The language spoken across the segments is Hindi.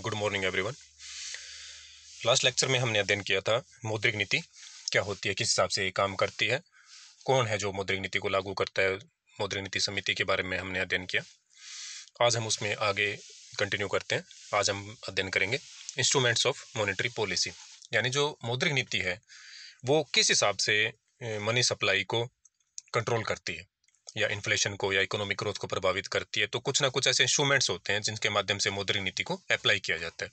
good morning everyone last lecture में हमने अध्ययन किया था मौद्रिक नीति क्या होती है किस हिसाब से ये काम करती है कौन है जो मौद्रिक नीति को लागू करता है मौद्रिक नीति समिति के बारे में हमने अध्ययन किया आज हम उसमें आगे कंटिन्यू करते हैं आज हम अध्ययन करेंगे इंस्ट्रूमेंट्स ऑफ मॉनिटरी पॉलिसी यानी जो मौद्रिक नीति है वो किस हिसाब से मनी सप्लाई को कंट्रोल करती है या इन्फ्लेशन को या इकोनॉमिक ग्रोथ को प्रभावित करती है तो कुछ ना कुछ ऐसे इंस्ट्रूमेंट्स होते हैं जिनके माध्यम से मौद्रिक नीति को अप्लाई किया जाता है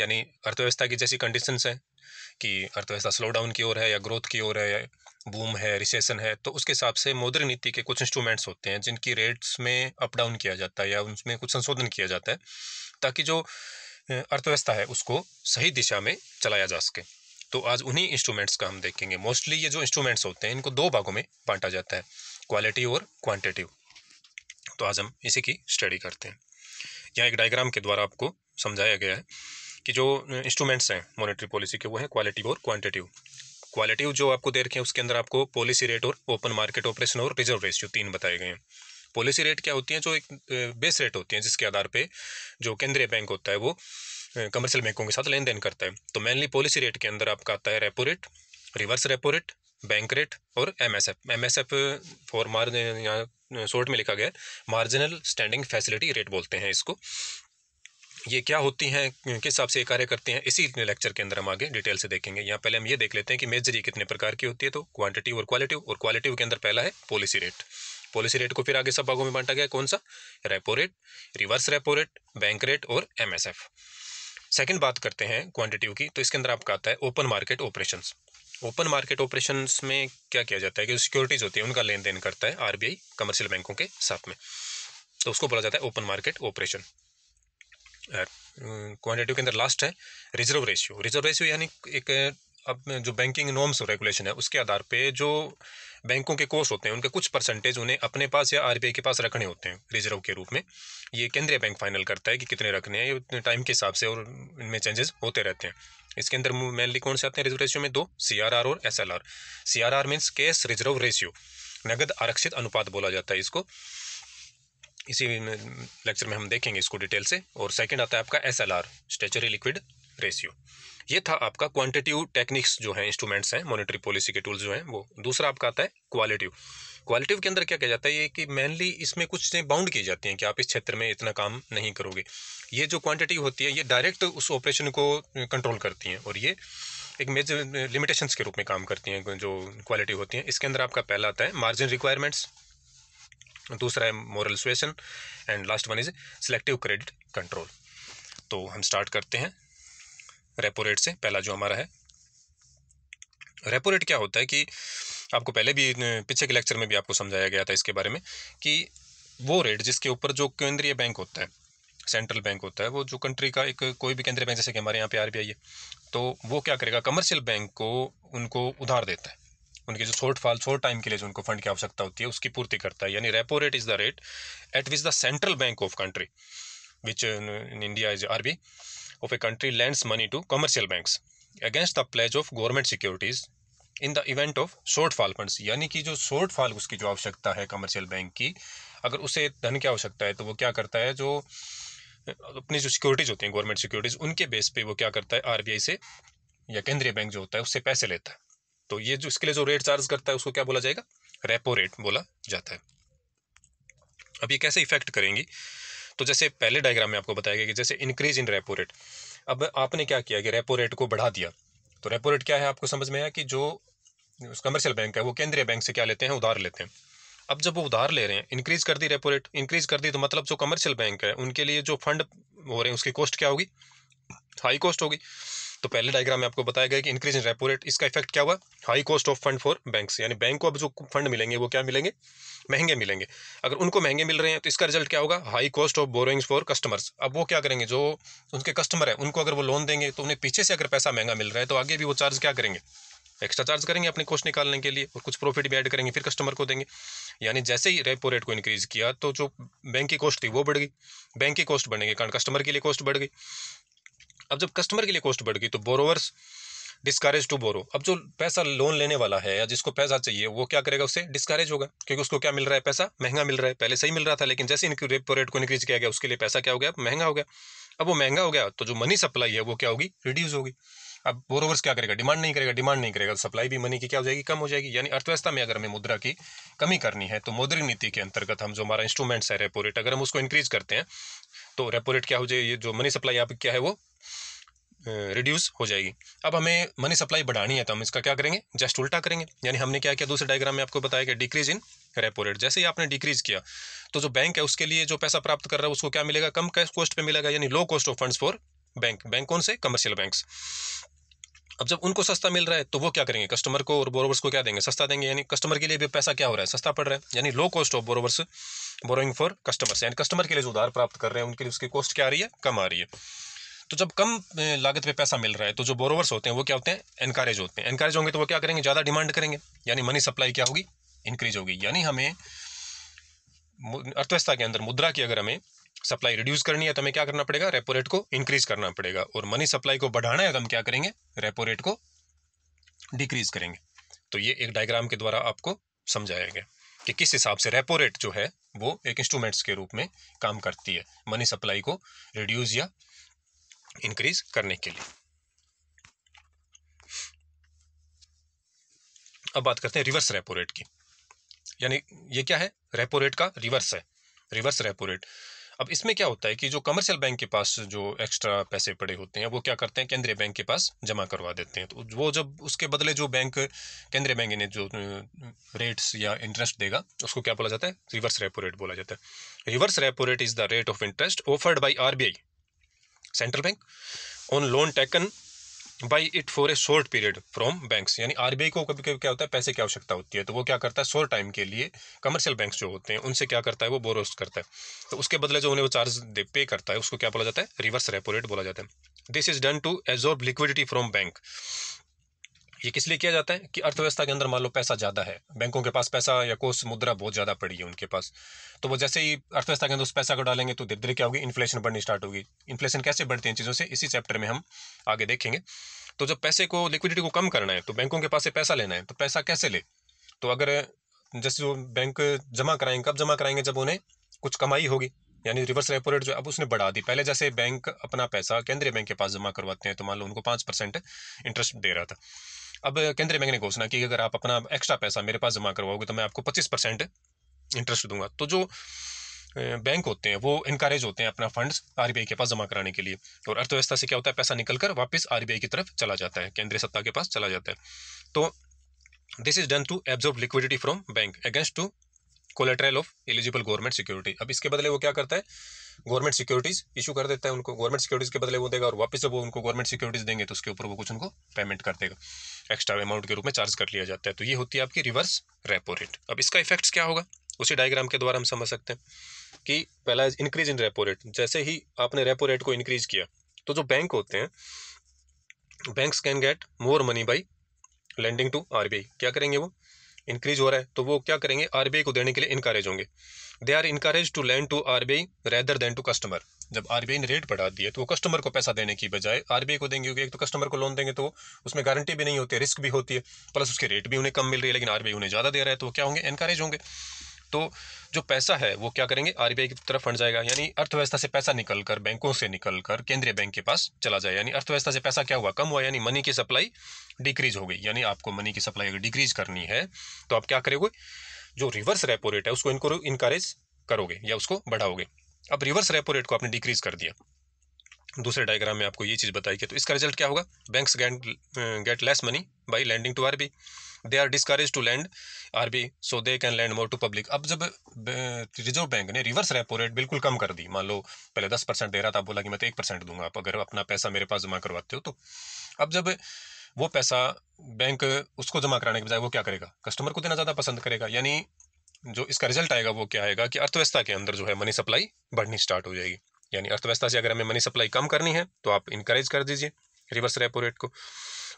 यानी अर्थव्यवस्था की जैसी कंडीशंस हैं कि अर्थव्यवस्था स्लो डाउन की ओर है या ग्रोथ की ओर है बूम है रिसेशन है तो उसके हिसाब से मौद्रिक नीति के कुछ इंस्ट्रूमेंट्स होते हैं जिनकी रेट्स में अप डाउन किया जाता है या उनमें कुछ संशोधन किया जाता है ताकि जो अर्थव्यवस्था है उसको सही दिशा में चलाया जा सके तो आज उन्हीं इंस्ट्रूमेंट्स का हम देखेंगे मोस्टली ये जो इंस्ट्रूमेंट्स होते हैं इनको दो भागों में बांटा जाता है क्वालिटी और क्वांटिटिव तो आज हम इसी की स्टडी करते हैं यहाँ एक डायग्राम के द्वारा आपको समझाया गया है कि जो इंस्ट्रूमेंट्स हैं मॉनेटरी पॉलिसी के वो हैं क्वालिटी और क्वांटिटिव क्वालिटिव जो आपको दे रखे हैं उसके अंदर आपको पॉलिसी रेट और ओपन मार्केट ऑपरेशन और रिजर्व रेशियो तीन बताए गए हैं पॉलिसी रेट क्या होती है जो एक बेस रेट होती है जिसके आधार पे जो केंद्रीय बैंक होता है वो कमर्शियल बैंकों के साथ लेन देन करता है तो मेनली पॉलिसी रेट के अंदर आपका आता है repo rate reverse repo rate bank rate और एमएसएफ एमएसएफ फॉर मार्ज यहाँ शॉर्ट में लिखा गया है मार्जिनल स्टैंडिंग फैसिलिटी रेट बोलते हैं इसको ये क्या होती हैं किस हिसाब से ये कार्य करती हैं इसी लेक्चर के अंदर हम आगे डिटेल से देखेंगे यहाँ पहले हम ये देख लेते हैं कि मेजरी कितने प्रकार की होती है तो क्वांटिटी और क्वालिटी और क्वालिटी के अंदर पहला है पॉलिसी रेट पॉलिसी रेट को फिर आगे सब भागों में बांटा गया कौन सा repo rate reverse repo rate bank rate और एमएसएफ सेकंड बात करते हैं क्वांटिटी की तो इसके अंदर आपका आता है open market operations open market operation में क्या किया जाता है कि सिक्योरिटीज़ होती है उनका लेन देन करता है आरबीआई कमर्शियल बैंकों के साथ में तो उसको बोला जाता है ओपन मार्केट ऑपरेशन क्वांटिटिव के अंदर लास्ट है रिजर्व रेशियो रिजर्व रेशियो यानी एक अब जो बैंकिंग नॉर्म्स और रेगुलेशन है उसके आधार पे जो बैंकों के कोर्स होते हैं उनके कुछ परसेंटेज उन्हें अपने पास या आरबीआई के पास रखने होते हैं रिजर्व के रूप में ये केंद्रीय बैंक फाइनल करता है कि कितने रखने हैं ये टाइम के हिसाब से और इनमें चेंजेस होते रहते हैं इसके अंदर मेनली कौन से आते हैं रिजर्व रेशियो में दो सी और S L R C R R means reserve ratio नगद आरक्षित अनुपात बोला जाता है इसको इसी लेक्चर में हम देखेंगे इसको डिटेल से और सेकंड आता है आपका S L R statutory liquid ratio ये था आपका क्वांटिटिव टेक्निक्स जो है इंस्ट्रूमेंट्स हैं मॉनेटरी पॉलिसी के टूल्स जो हैं वो दूसरा आपका आता है क्वालिटिव क्वालिटिव के अंदर क्या कहा जाता है ये कि मेनली इसमें कुछ चीज़ें बाउंड की जाती हैं कि आप इस क्षेत्र में इतना काम नहीं करोगे ये जो क्वांटिटी होती है ये डायरेक्ट उस ऑपरेशन को कंट्रोल करती हैं और ये एक मेजर लिमिटेशंस के रूप में काम करती हैं जो क्वालिटी होती हैं इसके अंदर आपका पहला आता है मार्जिन रिक्वायरमेंट्स दूसरा है moral suasion and last one is selective credit control तो हम स्टार्ट करते हैं रेपो रेट से पहला जो हमारा है रेपो रेट क्या होता है कि आपको पहले भी पीछे के लेक्चर में भी आपको समझाया गया था इसके बारे में कि वो रेट जिसके ऊपर जो केंद्रीय बैंक होता है सेंट्रल बैंक होता है वो जो कंट्री का एक कोई भी केंद्रीय बैंक जैसे कि हमारे यहाँ पे आर है तो वो क्या करेगा कमर्शियल बैंक को उनको उधार देता है उनके जो शॉर्ट फॉल शॉर्ट टाइम के लिए जो उनको फंड की आवश्यकता होती है उसकी पूर्ति करता है यानी repo rate is the rate at which the central bank of country which in India is R B of a country lends money to commercial banks against the pledge of government securities in the event of shortfall funds यानी कि जो शॉर्ट फॉल उसकी जो आवश्यकता है कमर्शियल बैंक की अगर उसे धन की आवश्यकता है तो वो क्या करता है जो अपनी जो सिक्योरिटीज होती हैं गवर्नमेंट सिक्योरिटीज उनके बेस पे वो क्या करता है आर से या केंद्रीय बैंक जो होता है उससे पैसे लेता है तो ये जो इसके लिए जो रेट चार्ज करता है उसको क्या बोला जाएगा रेपो रेट बोला जाता है अब ये कैसे इफेक्ट करेंगी तो जैसे पहले डायग्राम में आपको बताया गया कि जैसे इंक्रीज इन रेपो रेट अब आपने क्या किया कि रेपो रेट को बढ़ा दिया तो रेपो रेट क्या है आपको समझ में आया कि जो कमर्शियल बैंक है वो केंद्रीय बैंक से क्या लेते हैं उधार लेते हैं अब जब वो उधार ले रहे हैं इंक्रीज कर दी रेपो रेट इंक्रीज कर दी तो मतलब जो कमर्शियल बैंक है उनके लिए जो फंड हो रहे हैं उसकी कॉस्ट क्या होगी हाई कॉस्ट होगी तो पहले डायग्राम में आपको बताया गया कि इंक्रीज इन रेपो रेट इसका इफेक्ट क्या हुआ high cost of fund for banks यानी बैंक को अब जो फंड मिलेंगे वो क्या मिलेंगे महंगे मिलेंगे अगर उनको महंगे मिल रहे हैं तो इसका रिजल्ट क्या होगा high cost of borrowings for customers अब वो क्या करेंगे जो उनके कस्टमर है उनको अगर वो लोन देंगे तो उन्हें पीछे से अगर पैसा महंगा मिल रहा है तो आगे भी वो चार्ज क्या करेंगे एक्स्ट्रा चार्ज करेंगे अपने कॉस्ट निकालने के लिए और कुछ प्रॉफिट भी ऐड करेंगे फिर कस्टमर को देंगे यानी जैसे ही रेपो रेट को इंक्रीज़ किया तो जो बैंक की कॉस्ट थी वो बढ़ गई बैंक की कॉस्ट बढ़ने के कारण कस्टमर के लिए कॉस्ट बढ़ गई अब जब कस्टमर के लिए कॉस्ट बढ़ गई तो बोरोवर्स डिस्करेज टू बोरो अब जो पैसा लोन लेने वाला है या जिसको पैसा चाहिए वो क्या करेगा उससे डिस्करेज होगा क्योंकि उसको क्या मिल रहा है पैसा महंगा मिल रहा है पहले सही मिल रहा था लेकिन जैसे इनकी रेपो रेट को इंक्रीज किया गया उसके लिए पैसा क्या हो गया महंगा हो गया अब वो महंगा हो गया तो जो मनी सप्लाई है वो क्या होगी रिड्यूस होगी अब बोरोवर्स क्या करेगा डिमांड नहीं करेगा डिमांड नहीं करेगा सप्लाई भी मनी की क्या हो जाएगी कम हो जाएगी यानी अर्थव्यवस्था में अगर हमें मुद्रा की कमी करनी है तो मौद्रिक नीति के अंतर्गत हम जो हमारा इंस्ट्रूमेंट्स है रेपो रेट अगर हम उसको इंक्रीज करते हैं तो रेपो रेट क्या हो जाएगी जो मनी सप्लाई यहाँ क्या है वो रिड्यूस हो जाएगी अब हमें मनी सप्लाई बढ़ानी है तो हम इसका क्या करेंगे जस्ट उल्टा करेंगे यानी हमने क्या किया दूसरे डायग्राम में आपको बताया कि डिक्रीज इन रेपो रेट जैसे ही आपने डिक्रीज किया तो जो बैंक है उसके लिए जो पैसा प्राप्त कर रहा है उसको क्या मिलेगा कम कॉस्ट पे मिलेगा यानी low cost of funds for bank bank कौन से कमर्शियल बैंक्स अब जब उनको सस्ता मिल रहा है तो वो क्या करेंगे कस्टमर को और बोरोवर्स को क्या देंगे सस्ता देंगे यानी कस्टमर के लिए भी पैसा क्या हो रहा है सस्ता पड़ रहा है यानी low cost of borrowers borrowing for customers यानी कस्टमर के लिए जो उधार प्राप्त कर रहे हैं उनके लिए उसकी कॉस्ट क्या आ रही है कम आ रही है तो जब कम लागत पे पैसा मिल रहा है तो जो बोरोवर्स होते हैं वो क्या होते हैं एनकरेज होते हैं एनकरेज होंगे तो वो क्या करेंगे ज़्यादा डिमांड करेंगे यानी मनी सप्लाई क्या होगी इंक्रीज होगी यानी हमें अर्थव्यवस्था के अंदर मुद्रा की अगर हमें सप्लाई रिड्यूस करनी है तो हमें क्या करना पड़ेगा रेपो रेट को इंक्रीज करना पड़ेगा और मनी सप्लाई को बढ़ाना है तो हम क्या करेंगे रेपो रेट को डिक्रीज करेंगे तो ये एक डायग्राम के द्वारा आपको समझाया गया कि किस हिसाब से रेपो रेट जो है वो एक इंस्ट्रूमेंट्स के रूप में काम करती है मनी सप्लाई को रिड्यूस या इंक्रीज करने के लिए अब बात करते हैं रिवर्स रेपो रेट की यानी ये क्या है रेपो रेट का रिवर्स है रिवर्स रेपो रेट अब इसमें क्या होता है कि जो कमर्शियल बैंक के पास जो एक्स्ट्रा पैसे पड़े होते हैं वो क्या करते हैं केंद्रीय बैंक के पास जमा करवा देते हैं तो वो जब उसके बदले जो बैंक केंद्रीय बैंक ने जो रेट्स या इंटरेस्ट देगा उसको क्या बोला जाता है रिवर्स रेपो रेट बोला जाता है reverse repo rate is the rate of interest offered by our central bank on loan taken by it for a short period from banks यानी आरबीआई को कभी कभी क्या होता है पैसे की आवश्यकता होती है तो वो क्या करता है शॉर्ट टाइम के लिए कमर्शियल बैंक्स जो होते हैं उनसे क्या करता है वो बोरोस करता है तो उसके बदले जो उन्हें वो चार्ज पे करता है उसको क्या बोला जाता है रिवर्स रेपो रेट बोला जाता है this is done to absorb liquidity from bank ये किस लिए किया जाता है कि अर्थव्यवस्था के अंदर मान लो पैसा ज़्यादा है बैंकों के पास पैसा या कोस मुद्रा बहुत ज़्यादा पड़ी है उनके पास तो वो जैसे ही अर्थव्यवस्था के अंदर उस पैसा को डालेंगे तो धीरे धीरे क्या होगी इन्फ्लेशन बढ़नी स्टार्ट होगी इन्फ्लेशन कैसे बढ़ती है इन चीज़ों से इसी चैप्टर में हम आगे देखेंगे तो जब पैसे को लिक्विडिटी को कम करना है तो बैंकों के पास से पैसा लेना है तो पैसा कैसे ले तो अगर जैसे वो बैंक जमा कराएंगे कब जमा कराएंगे जब उन्हें कुछ कमाई होगी यानी रिवर्स रेपो रेट जो अब उसने बढ़ा दी पहले जैसे बैंक अपना पैसा केंद्रीय बैंक के पास जमा करवाते हैं तो मान लो उनको पाँच परसेंट इंटरेस्ट दे रहा था अब केंद्रीय बैंक ने घोषणा की अगर आप अपना एक्स्ट्रा पैसा मेरे पास जमा करवाओगे तो मैं आपको पच्चीस परसेंट इंटरेस्ट दूंगा तो जो बैंक होते हैं वो इनकरेज होते हैं अपना फंड्स आरबीआई के पास जमा कराने के लिए और अर्थव्यवस्था से क्या होता है पैसा निकल कर वापस आरबीआई की तरफ चला जाता है केंद्रीय सत्ता के पास चला जाता है तो this is done to absorb liquidity from bank against to collateral of eligible government security अब इसके बदले वो क्या करता है गवर्नमेंट सिक्योरिटीज इशू कर देता है उनको गवर्नमेंट सिक्योरिटीज के बदले वो देगा और वापस जब वो उनको गवर्नमेंट सिक्योरिटीज देंगे तो उसके ऊपर वो कुछ उनको पेमेंट कर देगा एक्स्ट्रा अमाउंट के रूप में चार्ज कर लिया जाता है तो ये होती है आपकी रिवर्स रेपो रेट अब इसका इफेक्ट्स क्या होगा उसी डायग्राम के द्वारा हम समझ सकते हैं कि पहला इंक्रीज इन रेपो रेट जैसे ही आपने रेपो रेट को इंक्रीज किया तो जो बैंक होते हैं banks can get more money by lending to R क्या करेंगे वो इंक्रीज हो रहा है तो वो क्या करेंगे आरबीआई को देने के लिए इनकरेज होंगे they are encourage to lend to RBI rather than to customer जब आरबीआई ने रेट बढ़ा दिए तो वो कस्टमर को पैसा देने की बजाय आरबीआई को देंगे क्योंकि एक तो कस्टमर को लोन देंगे तो उसमें गारंटी भी नहीं होती है रिस्क भी होती है प्लस उसके रेट भी उन्हें कम मिल रही है लेकिन आरबीआई उन्हें ज़्यादा दे रहा है तो वो क्या होंगे इनकरेज होंगे तो जो पैसा है वो क्या करेंगे आरबीआई की तरफ फंड जाएगा यानी अर्थव्यवस्था से पैसा निकल कर बैंकों से निकल कर केंद्रीय बैंक के पास चला जाए यानी अर्थव्यवस्था से पैसा क्या हुआ कम हुआ यानी मनी की सप्लाई डिक्रीज हो गई यानी आपको मनी की सप्लाई अगर डिक्रीज करनी है तो आप क्या करोगे जो रिवर्स रेपो रेट है उसको इनको इनकरेज करोगे या उसको बढ़ाओगे अब रिवर्स रेपो रेट को आपने डिक्रीज कर दिया दूसरे डायग्राम में आपको ये चीज़ बताई कि तो इसका रिजल्ट क्या होगा banks get less money by lending to B they are discourage to lend R B so they can lend more to public अब जब रिजर्व बैंक ने रिवर्स रेपो रेट बिल्कुल कम कर दी मान लो पहले दस परसेंट दे रहा था बोला कि मैं तो एक परसेंट दूंगा आप अगर अपना पैसा मेरे पास जमा करवाते हो तो अब जब वो पैसा बैंक उसको जमा कराने के बजाय वो क्या करेगा कस्टमर को देना ज़्यादा पसंद करेगा यानी जो इसका रिजल्ट आएगा वो क्या आएगा कि अर्थव्यवस्था के अंदर जो है मनी सप्लाई बढ़नी स्टार्ट हो जाएगी यानी अर्थव्यवस्था से अगर हमें मनी सप्लाई कम करनी है तो आप इंकरेज कर दीजिए रिवर्स रेपो रेट को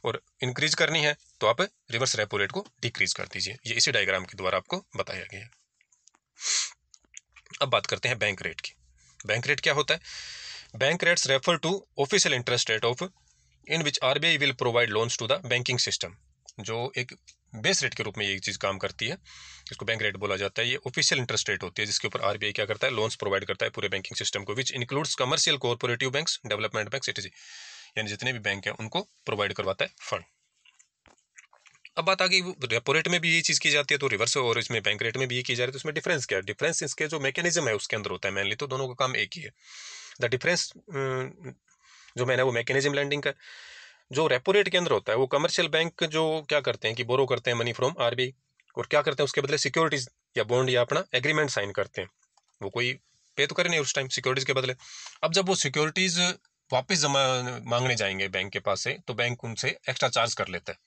और इंक्रीज करनी है तो आप रिवर्स रेपो रेट को डिक्रीज कर दीजिए ये इसी डायग्राम के द्वारा आपको बताया गया अब बात करते हैं बैंक रेट की बैंक रेट क्या होता है bank rates refer to official interest rate of in which R will provide loans to the banking system जो एक बेस रेट के रूप में ये चीज़ काम करती है इसको बैंक रेट बोला जाता है ये ऑफिशियल इंटरेस्ट रेट होती है जिसके ऊपर आरबीआई क्या करता है लोन्स प्रोवाइड करता है पूरे बैंकिंग सिस्टम को which includes commercial cooperative banks development banks it is यानी जितने भी बैंक हैं उनको प्रोवाइड करवाता है फंड अब बात आ गई रेपो रेट में भी ये चीज़ की जाती है तो रिवर्स और इसमें बैंक रेट में भी ये की जा रही है तो इसमें डिफरेंस क्या है डिफरेंस इसके जो मैकेनिज्म है उसके अंदर होता है मेनली तो दोनों का काम एक ही है द डिफरेंस जो मैंने वो मैकेनिज्म लैंडिंग का जो रेपो रेट के अंदर होता है वो कमर्शियल बैंक जो क्या करते हैं कि बोरो करते हैं मनी फ्रॉम आरबीआई और क्या करते हैं उसके बदले सिक्योरिटीज या बॉन्ड या अपना एग्रीमेंट साइन करते हैं वो कोई पे तो करे नहीं उस टाइम सिक्योरिटीज़ के बदले अब जब वो सिक्योरिटीज़ वापस जमा मांगने जाएंगे बैंक के पास से तो बैंक उनसे एक्स्ट्रा चार्ज कर लेता है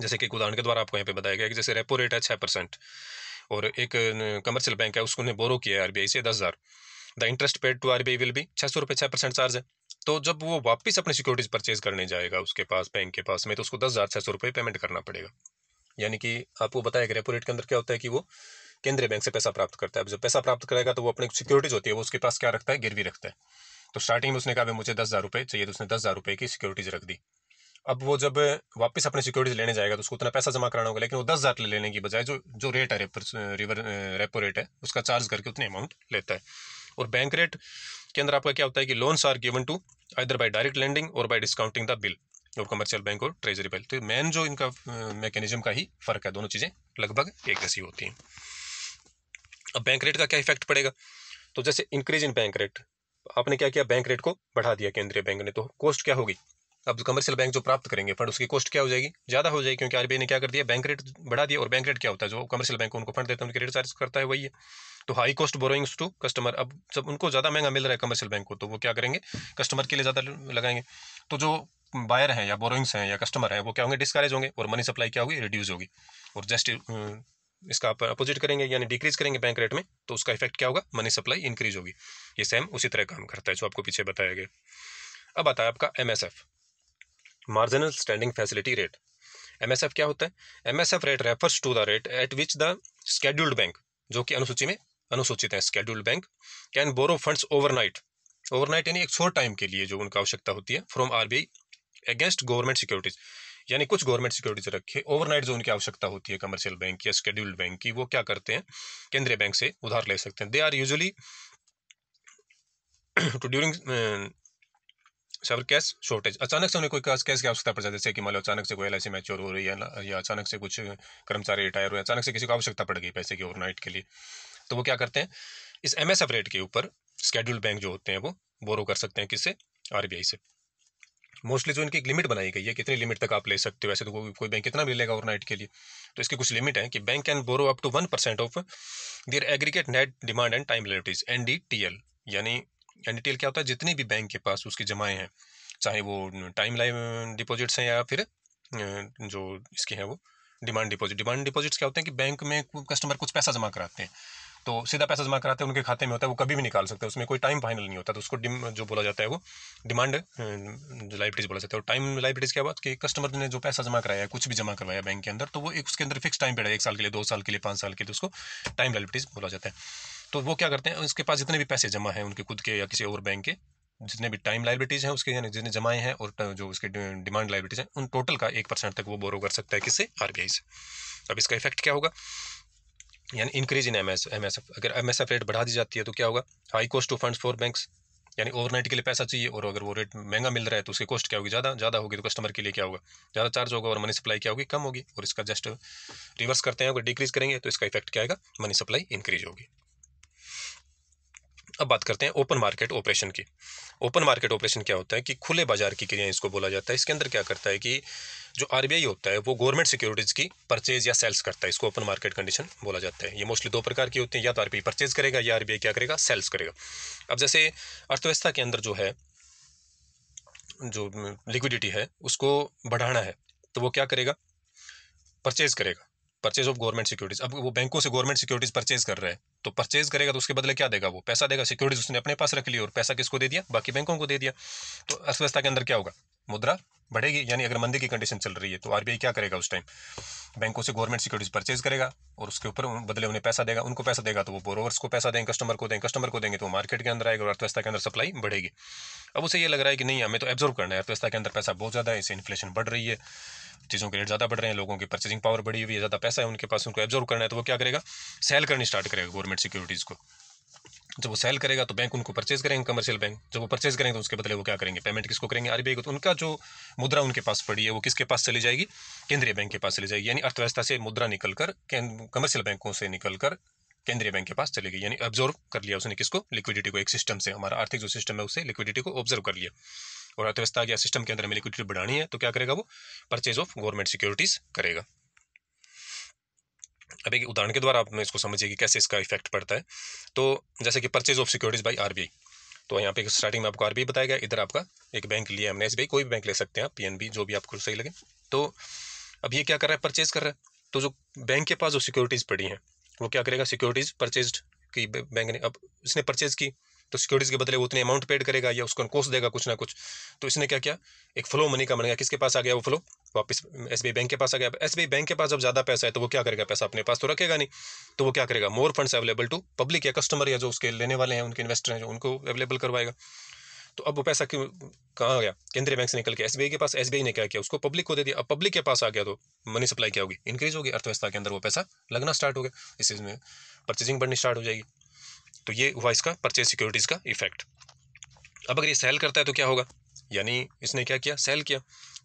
जैसे कि उदाहरण के द्वारा आपको यहाँ पे बताया गया कि जैसे रेपो रेट है छः परसेंट और एक कमर्शियल बैंक है उसको उन्हें बोरो किया है आरबीआई से दस हज़ार the interest paid to RBI will भी छः सौ रुपये छः परसेंट चार्ज है तो जब वो वापस अपनी सिक्योरिटीज़ परचेज करने जाएगा उसके पास बैंक के पास में तो उसको दस हज़ार छः सौ रुपये पेमेंट करना पड़ेगा यानी कि आपको बताया गया रेपो रेट के अंदर क्या होता है कि वो केंद्रीय बैंक से पैसा प्राप्त करता है अब जब पैसा प्राप्त करेगा तो वो अपनी सिक्योरिटीज़ होती है वो उसके पास क्या रखता है गिरवी रखता है तो स्टार्टिंग में उसने कहा मुझे दस हज़ार रुपये चाहिए तो उसने दस हज़ार रुपये की सिक्योरिटीज़ रख दी अब वो जब वापस अपनी सिक्योरिटीज लेने जाएगा तो उसको उतना पैसा जमा कराना होगा लेकिन वो दस हज़ार लेने की बजाय जो जो रेट है रेपर, रिवर रेपो रेट है उसका चार्ज करके उतने अमाउंट लेता है और बैंक रेट के अंदर आपका क्या होता है कि loans are given to either by direct lending और बाय डिस्काउंटिंग द बिल और कमर्शियल बैंक और ट्रेजरी बिल तो मेन जो इनका मैकेनिज्म का ही फ़र्क है दोनों चीज़ें लगभग एक जैसी होती हैं अब बैंक रेट का क्या इफेक्ट पड़ेगा तो जैसे इंक्रीज इन बैंक रेट आपने क्या किया बैंक रेट को बढ़ा दिया केंद्रीय बैंक ने तो कॉस्ट क्या होगी अब कमर्शियल बैंक जो प्राप्त करेंगे फंड उसकी कॉस्ट क्या हो जाएगी ज्यादा हो जाएगी क्योंकि आरबीआई ने क्या कर दिया बैंक रेट बढ़ा दिया और बैंक रेट क्या होता है जो कमर्शियल बैंक उनको फंड देता है उनके रेट चार्ज करता है वही है तो high cost borrowings to customer अब जब उनको ज़्यादा महंगा मिल रहा है कमर्शियल बैंक को तो वो क्या करेंगे कस्टमर के लिए ज़्यादा लगाएंगे तो जो बायर हैं या बोरोइंग्स हैं या कस्टमर हैं वो क्या होंगे डिस्करेज होंगे और मनी सप्लाई क्या होगी रिड्यूस होगी और जस्ट इसका आप अपोजिट करेंगे यानी डिक्रीज करेंगे बैंक रेट में तो उसका इफेक्ट क्या होगा मनी सप्लाई इंक्रीज होगी ये सेम उसी तरह काम करता है जो आपको पीछे बताया गया अब आता है आपका M marginal standing facility rate M क्या होता है M rate refers to the rate at which the scheduled bank जो कि अनुसूची में अनुसूचित है scheduled bank can borrow funds overnight overnight यानी एक शोर टाइम के लिए जो उनका आवश्यकता होती है from RBI against government securities यानी कुछ गवर्नमेंट सिक्योरिटीज रखे ओवरनाइट जोन की आवश्यकता होती है कमर्शियल बैंक या स्केड्यूल्ड बैंक की वो क्या करते हैं केंद्रीय बैंक से उधार ले सकते हैं they are usually to during sir cash shortage अचानक से उन्हें कोई कैश की आवश्यकता पड़ जाती है जैसे कि मान लो अचानक से कोई एल मैच्योर हो रही है या अचानक से कुछ कर्मचारी रिटायर हुए अचानक से किसी को आवश्यकता पड़ गई पैसे की ओवरनाइट के लिए तो वो क्या करते हैं इस एम रेट के ऊपर स्केड्यूल्ड बैंक जो होते हैं वो बोरो कर सकते हैं किससे आरबीआई से मोस्टली जो इनकी एक लिमिट बनाई गई है कितनी लिमिट तक आप ले सकते हो वैसे तो को, कोई बैंक कितना भी लेगा ओवरनाइट के लिए तो इसकी कुछ लिमिट है कि bank can borrow up to one percent of their aggregate net demand and time liabilities N D T L यानी एन डी टी एल क्या होता है जितने भी बैंक के पास उसकी जमाएँ हैं चाहे वो टाइम लाइन डिपॉजिट्स हैं या फिर जो इसके हैं वो डिमांड डिपॉजिट डिमांड डिपॉजिट्स क्या होते हैं कि बैंक में कस्टमर कुछ पैसा जमा कराते हैं तो सीधा पैसा जमा कराते हैं उनके खाते में होता है वो कभी भी निकाल सकते हैं उसमें कोई टाइम फाइनल नहीं होता तो उसको डिम जो बोला जाता है वो डिमांड लाइब्रेटीज बोला जाता है और टाइम लाइब्रेटीज क्या बात कि कस्टमर ने जो पैसा जमा कराया कुछ भी जमा करवाया बैंक के अंदर तो वो एक उसके अंदर फिक्स टाइम पीरियड है एक साल के लिए दो साल के लिए पाँच साल के लिए तो उसको टाइम लाइब्रेटीज बोला जाता है तो वो क्या करते हैं उसके पास जितने भी पैसे जमा हैं उनके खुद के या किसी और बैंक के जितने भी टाइम लाइब्रेटीज हैं उसके यानी जितने जमाए हैं और जो उसके डिमांड लाइब्रेटीज हैं उन टोटल का एक परसेंट तक वो बोरो कर सकता है किससे आरबीआई से अब इसका इफेक्ट क्या होगा यानी increase in M S M S F अगर एम एस एफ रेट बढ़ा दी जाती है तो क्या होगा high cost to funds for banks यानी ओवरनाइट के लिए पैसा चाहिए और अगर वो रेट महंगा मिल रहा है तो उसकी कॉस्ट क्या होगी ज़्यादा ज़्यादा होगी तो कस्टमर के लिए क्या होगा ज़्यादा चार्ज होगा और मनी सप्लाई क्या होगी कम होगी और इसका जस्ट रिवर्स करते हैं अगर डिक्रीज करेंगे तो इसका इफेक्ट क्या आएगा मनी सप्लाई इंक्रीज होगी अब बात करते हैं ओपन मार्केट ऑपरेशन की ओपन मार्केट ऑपरेशन क्या होता है कि खुले बाजार की क्रिया इसको बोला जाता है इसके अंदर क्या करता है कि जो आर होता है वो गवर्नमेंट सिक्योरिटीज़ की परचेज या सेल्स करता है इसको ओपन मार्केट कंडीशन बोला जाता है ये मोस्टली दो प्रकार की होती है या तो आर परचेज करेगा या आर क्या करेगा सेल्स करेगा अब जैसे अर्थव्यवस्था के अंदर जो है जो लिक्विडिटी है उसको बढ़ाना है तो वो क्या करेगा परचेज करेगा परचेज ऑफ गवर्नमेंट सिक्योरिटीज़ अब वो बैंकों से गवर्नमेंट सिक्योरिटीज़ परचेज कर रहे हैं तो परचेज करेगा तो उसके बदले क्या देगा वो पैसा देगा सिक्योरिटीज उसने अपने पास रख ली और पैसा किसको दे दिया बाकी बैंकों को दे दिया तो अर्थव्यवस्था के अंदर क्या होगा मुद्रा बढ़ेगी यानी अगर मंदी की कंडीशन चल रही है तो आरबीआई क्या करेगा उस टाइम बैंकों से गवर्नमेंट सिक्योरिटीज परचेज करेगा और उसके ऊपर बदले उन्हें पैसा देगा उनको पैसा देगा तो वो बोरोवर्स को पैसा देंगे कस्टमर को देंगे कस्टमर को देंगे तो मार्केट के अंदर आएगा और अर्थव्यवस्था के अंदर सप्लाई बढ़ेगी अब उसे ये लग रहा है कि नहीं हमें तो एब्जॉर्व करना है अर्थव्यवस्था के अंदर पैसा बहुत ज़्यादा है इससे इन्फ्लेशन बढ़ रही है चीज़ों के रेट ज़्यादा बढ़ रहे हैं लोगों की परचेजिंग पावर बढ़ी हुई है ज़्यादा पैसा है उनके पास उनको एब्जॉर्व करना है तो वो क्या करेगा सेल करनी स्टार्ट करेगा गवर्नमेंट सिक्योरिटीज़ को जब वो सेल करेगा तो बैंक उनको परचेज करेंगे कमर्शियल बैंक जब वो परचेज करेंगे तो उसके बदले वो क्या करेंगे पेमेंट किसको करेंगे आरबीआई को तो उनका जो मुद्रा उनके पास पड़ी है वो किसके पास चली जाएगी केंद्रीय बैंक के पास चली जाएगी यानी अर्थव्यवस्था से मुद्रा निकलकर कमर्शियल बैंकों से निकलकर केंद्रीय बैंक के पास चली गई यानी ऑब्जर्व कर लिया उसने किसको लिक्विडिटी को एक सिस्टम से हमारा आर्थिक जो सिस्टम है उसे लिक्विडिटी को ऑब्जर्व कर लिया और अर्थव्यवस्था या सिस्टम के अंदर हमें लिक्विडिटी बढ़ानी है तो क्या करेगा वो परचेज ऑफ गवर्नमेंट सिक्योरिटीज करेगा अब एक उदाहरण के द्वारा आप इसको समझिए कि कैसे इसका इफेक्ट पड़ता है तो जैसे कि purchase of securities by RBI तो यहाँ पे स्टार्टिंग में आपको आरबीआई बताया गया इधर आपका एक बैंक लिया हमने एस कोई भी बैंक ले सकते हैं आप पीएनबी जो भी आपको सही लगे तो अब ये क्या कर रहा है परचेज कर रहा है तो जो बैंक के पास जो सिक्योरिटीज़ पड़ी हैं वो क्या करेगा सिक्योरिटीज़ परचेज की बैंक ने अब इसने परचेज की तो सिक्योरिटीज़ के बदले उतने अमाउंट पेड करेगा या उसको कोर्स देगा कुछ ना कुछ तो इसने क्या किया एक फ्लो मनी का बन गया किसके पास आ गया वो फ्लो वापस एस बैंक के पास आ गया एस बैंक के पास जब ज़्यादा पैसा है तो वो क्या करेगा पैसा अपने पास तो रखेगा नहीं तो वो क्या करेगा more funds available to public या कस्टमर या जो उसके लेने वाले हैं उनके इन्वेस्टर हैं जो उनको अवेलेबल करवाएगा तो अब वो पैसा क्यों कहाँ गया केंद्रीय बैंक से निकल के एस के पास एस ने क्या किया उसको पब्लिक को दे दिया अब पब्लिक के पास आ गया तो मनी सप्लाई क्या होगी इंक्रीज होगी अर्थव्यवस्था के अंदर वो पैसा लगना स्टार्ट हो गया इस चीज़ में परचेजिंग बढ़नी स्टार्ट हो जाएगी तो ये हुआ इसका परचेज सिक्योरिटीज़ का इफेक्ट अब अगर ये सेल करता है तो क्या होगा यानी इसने क्या किया सेल किया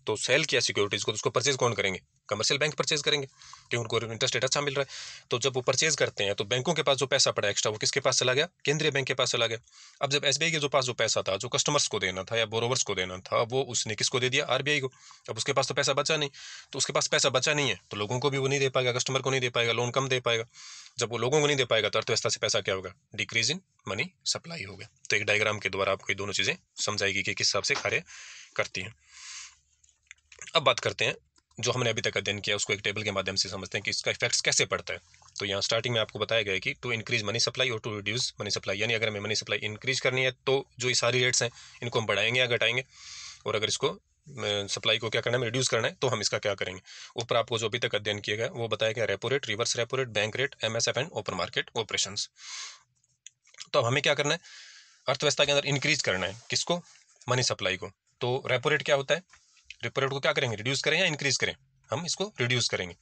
तो सेल किया सिक्योरिटीज़ को तो उसको परचेज कौन करेंगे कमर्शियल बैंक परचेज करेंगे क्योंकि उनको इंटरेस्ट रेट अच्छा मिल रहा है तो जब वो परचेज करते हैं तो बैंकों के पास जो पैसा पड़ा एक्स्ट्रा वो किसके पास चला गया केंद्रीय बैंक के पास चला गया अब जब एस के जो पास जो पैसा था जो कस्टमर्स को देना था या बोरोवर्स को देना था वो उसने किसको दे दिया आर को अब उसके पास तो पैसा बचा नहीं तो उसके पास पैसा बचा नहीं है तो लोगों को भी वो नहीं दे पाएगा कस्टमर को नहीं दे पाएगा लोन कम दे पाएगा जब वो लोगों को नहीं दे पाएगा तो अर्थव्यवस्था से पैसा क्या होगा डिक्रीज इन मनी सप्लाई होगा तो एक डायग्राम के द्वारा आपको ये दोनों चीज़ें समझाएगी कि किस हिसाब से कार्य करती हैं अब बात करते हैं जो हमने अभी तक अध्ययन किया उसको एक टेबल के माध्यम से समझते हैं कि इसका इफेक्ट्स कैसे पड़ता है तो यहाँ स्टार्टिंग में आपको बताया गया कि टू इंक्रीज मनी सप्लाई और टू रिड्यूस मनी सप्लाई यानी अगर हमें मनी सप्लाई इंक्रीज करनी है तो जो ये सारी रेट्स हैं इनको हम बढ़ाएंगे या घटाएंगे और अगर इसको सप्लाई को क्या करना है रिड्यूस करना है तो हम इसका क्या करेंगे ऊपर आपको जो अभी तक अध्ययन किया गया वो बताया गया repo rate reverse repo rate bank rate F and open market operation तो अब हमें क्या करना है अर्थव्यवस्था के अंदर इंक्रीज करना है किसको मनी सप्लाई को तो रेपो रेट क्या होता है रिपो रेट को क्या करेंगे रिड्यूस करें या इंक्रीज करें हम इसको रिड्यूस करेंगे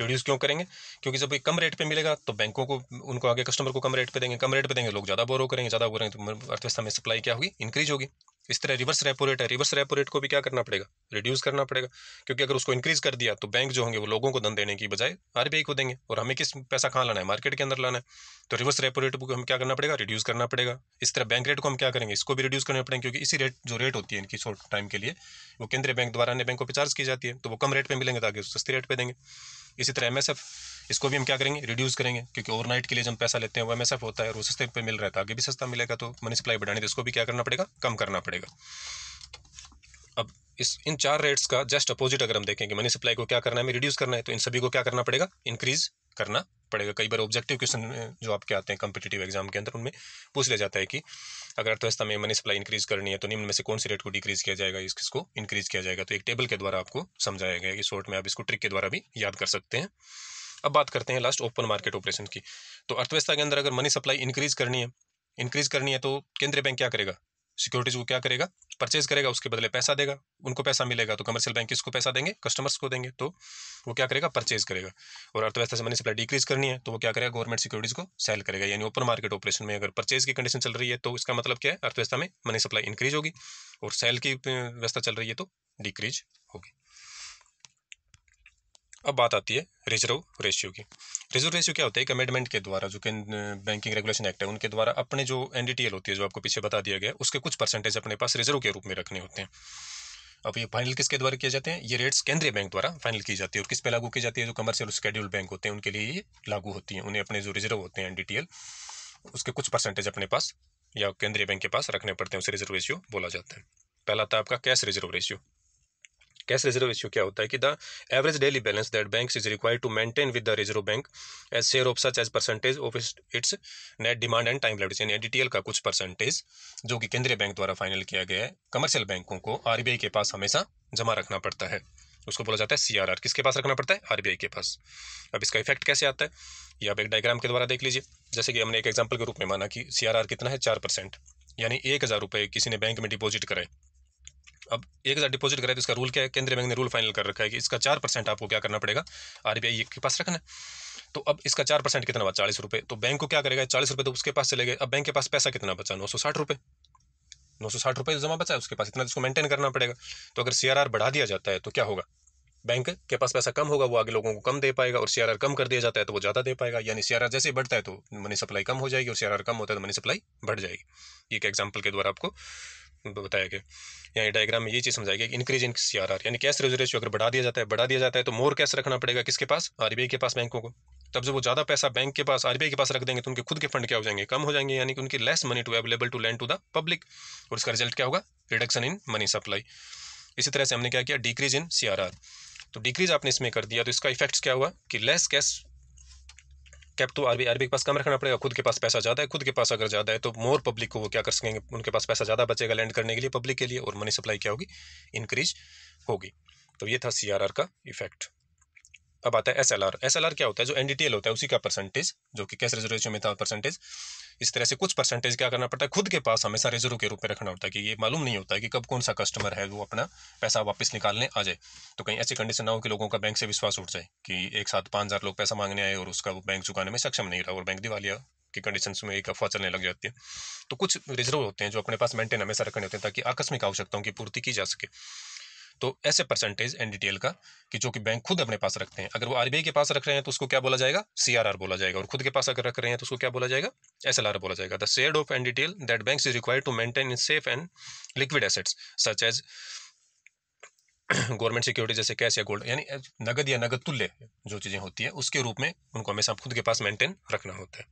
रिड्यूस क्यों करेंगे क्योंकि जब कम रेट पे मिलेगा तो बैंकों को उनको आगे कस्टमर को कम रेट पे देंगे कम रेट पे देंगे लोग ज़्यादा बोरो करेंगे ज़्यादा बोरेंगे तो अर्थव्यवस्था में सप्लाई क्या होगी इंक्रीज होगी इस तरह रिवर्स रेपो रेट है रिवर्स रेपो रेट को भी क्या करना पड़ेगा रिड्यूस करना पड़ेगा क्योंकि अगर उसको इंक्रीज कर दिया तो बैंक जो होंगे वो लोगों को धन देने की बजाय आरबीआई को देंगे और हमें किस पैसा कहाँ लाना है मार्केट के अंदर लाना है तो रिवर्स रेपो रेट को हम क्या करना पड़ेगा रिड्यूस करना पड़ेगा इस तरह बैंक रेट को हम क्या करेंगे इसको भी रिड्यूस करना पड़ेगा क्योंकि इसी रेट जो रेट होती है इनकी शॉर्ट टाइम के लिए वो केंद्रीय बैंक द्वारा अन्य बैंकों पर चार्ज की जाती है तो वो कम रेट पर मिलेंगे ताकि सस्ती रेट पर देंगे इसी तरह एम इसको भी हम क्या करेंगे रिड्यूस करेंगे क्योंकि ओवरनाइट के लिए जब पैसा लेते हैं वो एम होता है और सस्ते पे मिल रहा था आगे भी सस्ता मिलेगा तो मनी सप्लाई बढ़ाने तो इसको भी क्या करना पड़ेगा कम करना पड़ेगा अब इस इन चार रेट्स का जस्ट अपोजिट अगर हम देखें कि मनी सप्लाई को क्या करना है रिड्यूस करना है तो इन सभी को क्या करना पड़ेगा इंक्रीज करना पड़ेगा कई बार ऑब्जेक्टिव क्वेश्चन जो आपके आते हैं कम्पिटेटिव एग्जाम के अंदर उनमें पूछ लिया जाता है कि अगर अर्थव्यवस्था में मनी सप्लाई इंक्रीज करनी है तो निम्न में से कौन सी रेट को डिक्रीज किया जाएगा इस किसको इंक्रीज किया जाएगा तो एक टेबल के द्वारा आपको समझाया गया कि शॉर्ट में आप इसको ट्रिक के द्वारा भी याद कर सकते हैं अब बात करते हैं लास्ट ओपन मार्केट ऑपरेशन की तो अर्थव्यवस्था के अंदर अगर मनी सप्लाई इंक्रीज करनी है इंक्रीज करनी है तो केंद्रीय बैंक क्या करेगा सिक्योरिटीज को क्या करेगा परचेज करेगा उसके बदले पैसा देगा उनको पैसा मिलेगा तो कमर्शियल बैंक किसको पैसा देंगे कस्टमर्स को देंगे तो वो क्या करेगा परचेज करेगा और अर्थव्यवस्था से मनी सप्लाई डिक्रीज करनी है तो वो क्या करेगा गवर्नमेंट सिक्योरिटीज को सेल करेगा यानी ओपन मार्केट ऑपरेशन में अगर परचेज की कंडीशन चल रही है तो इसका मतलब क्या है अर्थव्यवस्था में मनी सप्लाई इंक्रीज होगी और सेल की व्यवस्था चल रही है तो डिक्रीज होगी अब बात आती है रिजर्व रेशियो की रिजर्व रेशियो क्या होता है एक के द्वारा जो कि बैंकिंग रेगुलेशन एक्ट है उनके द्वारा अपने जो एल होती है जो आपको पीछे बता दिया गया उसके कुछ परसेंटेज अपने पास रिजर्व के रूप में रखने होते हैं अब ये फाइनल किसके द्वारा किए जाते हैं ये रेट्स केंद्रीय बैंक द्वारा फाइनल की जाती है और किस पे लागू की जाती है जो कमर्शियल स्केड्यूल बैंक होते हैं उनके लिए ये लागू होती है उन्हें अपने जो रिजर्व होते हैं एनडीटीएल उसके कुछ परसेंटेज अपने पास या केंद्रीय बैंक के पास रखने पड़ते हैं उसे रिजर्व रेशियो बोला जाता है पहला था आपका cash reserve ratio cash reserve issue क्या होता है कि the average daily balance that bank is required to maintain with the reserve bank as share of such as percentage of its net demand and time leverage यानी डी का कुछ परसेंटेज जो कि केंद्रीय बैंक द्वारा फाइनल किया गया है कमर्शियल बैंकों को आर के पास हमेशा जमा रखना पड़ता है उसको बोला जाता है सी किसके पास रखना पड़ता है आर के पास अब इसका इफेक्ट कैसे आता है ये आप एक डायग्राम के द्वारा देख लीजिए जैसे कि हमने एक एग्जाम्पल के रूप में माना कि सी कितना है चार परसेंट यानी एक हज़ार रुपये किसी ने बैंक में डिपॉजिट कराए अब एक हज़ार डिपोजिट कराए तो इसका रूल क्या है केंद्रीय बैंक ने रूल फाइनल कर रखा है कि इसका चार परसेंट आपको क्या करना पड़ेगा आर बी आई के पास रखना है तो अब इसका चार परसेंट कितना हुआ चालीस रुपये तो बैंक को क्या करेगा चालीस रुपये तो उसके पास चले गए अब बैंक के पास पैसा कितना बचा नौ सौ साठ रुपये नौ सौ साठ रुपये जमा बचा है उसके पास इतना इसको मेंटेन करना पड़ेगा तो अगर सी बढ़ा दिया जाता है तो क्या होगा बैंक के पास पैसा कम होगा वो आगे लोगों को कम दे पाएगा और सीआरआर कम कर दिया जाता है तो वो ज़्यादा दे पाएगा यानी सीआरआर जैसे बढ़ता है तो मनी सप्लाई कम हो जाएगी और सीआरआर कम होता है तो मनी सप्लाई बढ़ जाएगी एक एग्जाम्पल के द्वारा आपको बताया गया यहाँ डायग्राम में ये चीज़ समझाई गई कि increase in C R R यानी कैश रिजर्व रेशियो अगर बढ़ा दिया जाता है बढ़ा दिया जाता है तो मोर कैश रखना पड़ेगा किसके पास आरबीआई के पास बैंकों को तब जब वो ज़्यादा पैसा बैंक के पास आई के पास रख देंगे तो उनके खुद के फंड क्या हो जाएंगे कम हो जाएंगे यानी कि उनकी less money to available to lend to the public और उसका रिजल्ट क्या होगा रिडक्शन इन मनी सप्लाई इसी तरह से हमने क्या किया डिक्रीज इन सी तो डिक्रीज आपने इसमें कर दिया तो इसका इफेक्ट्स क्या हुआ कि लेस कैश कैपिटल तो आरबी आरबी के पास कम रखना पड़ेगा खुद के पास पैसा ज़्यादा है खुद के पास अगर ज़्यादा है तो मोर पब्लिक को वो क्या कर सकेंगे उनके पास पैसा ज़्यादा बचेगा लैंड करने के लिए पब्लिक के लिए और मनी सप्लाई क्या होगी इंक्रीज होगी तो ये था सी आर आर का इफेक्ट अब आता है S L R S L R क्या होता है जो एन होता है उसी का परसेंटेज जो कि कैश रिजर्वेशन में था परसेंटेज इस तरह से कुछ परसेंटेज क्या करना पड़ता है खुद के पास हमेशा रिजर्व के रूप में रखना होता है कि ये मालूम नहीं होता है कि कब कौन सा कस्टमर है वो अपना पैसा वापस निकालने आ जाए तो कहीं ऐसी कंडीशन ना हो कि लोगों का बैंक से विश्वास उठ जाए कि एक साथ पाँच हज़ार लोग पैसा मांगने आए और उसका वो बैंक चुकाने में सक्षम नहीं रहा और बैंक दिवालिया की कंडीशन में एक अफवाह चलने लग जाती है तो कुछ रिजर्व होते हैं जो अपने पास मेंटेन हमेशा रखने होते हैं ताकि आकस्मिक आवश्यकताओं की पूर्ति की जा सके तो ऐसे परसेंटेज एनडीटीएल का कि जो कि बैंक खुद अपने पास रखते हैं अगर वो आरबीआई के पास रख रहे हैं तो उसको क्या बोला जाएगा सीआरआर बोला जाएगा और खुद के पास अगर रख रहे हैं तो उसको क्या बोला जाएगा एसएलआर बोला जाएगा the share of N NDTL that bank is required to maintain in safe and liquid assets such as government security जैसे कैश या गोल्ड यानी नगद या नगद तुल्य जो चीज़ें होती है उसके रूप में उनको हमेशा खुद के पास मेंटेन रखना होता है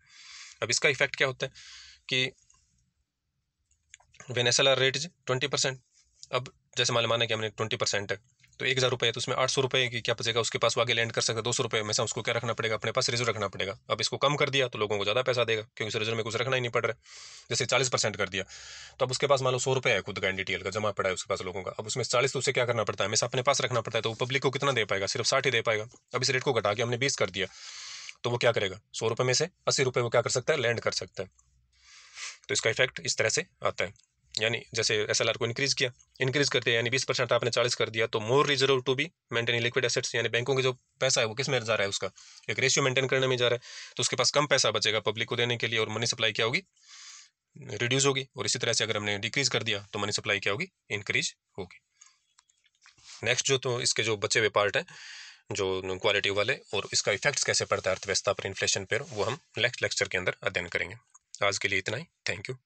अब इसका इफेक्ट क्या होता है कि when S L R rate is twenty percent अब जैसे मान माना कि हमने ट्वेंटी परसेंट है तो एक हज़ार रुपये तो उसमें आठ सौ रुपये की क्या बचेगा उसके पास वो आगे लैंड कर सकता है दो सौ रुपये से उसको क्या रखना पड़ेगा अपने पास रिजर्व रखना पड़ेगा अब इसको कम कर दिया तो लोगों को ज़्यादा पैसा देगा क्योंकि उस रिजर्व में कुछ रखना ही नहीं पड़ रहा है जैसे चालीस परसेंट कर दिया तो अब उसके पास मान लो सौ रुपये है खुद का एन का जमा पड़ा है उसके पास लोगों का अब उसमें चालीस तो उसे क्या करना पड़ता है हमेशा अपने पास रखना पड़ता है तो पब्लिक को कितना दे पाएगा सिर्फ साठ ही दे पाएगा अब इस रेट को घटा के हमने बीस कर दिया तो वो क्या करेगा सौ रुपये में से अस्सी रुपये वो क्या कर सकता है लैंड कर सकता है तो इसका इफेक्ट इस तरह से आता है यानी जैसे एस को इंक्रीज किया इंक्रीज करते यानी बीस परसेंट आपने चालीस कर दिया तो more reserve to be maintain liquid assets यानी बैंकों के जो पैसा है वो किस में जा रहा है उसका एक रेशियो मेंटेन करने में जा रहा है तो उसके पास कम पैसा बचेगा पब्लिक को देने के लिए और मनी सप्लाई क्या होगी रिड्यूस होगी और इसी तरह से अगर हमने डिक्रीज कर दिया तो मनी सप्लाई क्या होगी इंक्रीज होगी नेक्स्ट जो तो इसके जो बचे हुए पार्ट हैं जो क्वालिटी वाले और इसका इफेक्ट्स कैसे पड़ता है अर्थव्यवस्था पर इन्फ्लेशन पर वो हम नेक्स्ट लेक्चर के अंदर अध्ययन करेंगे आज के लिए इतना ही थैंक यू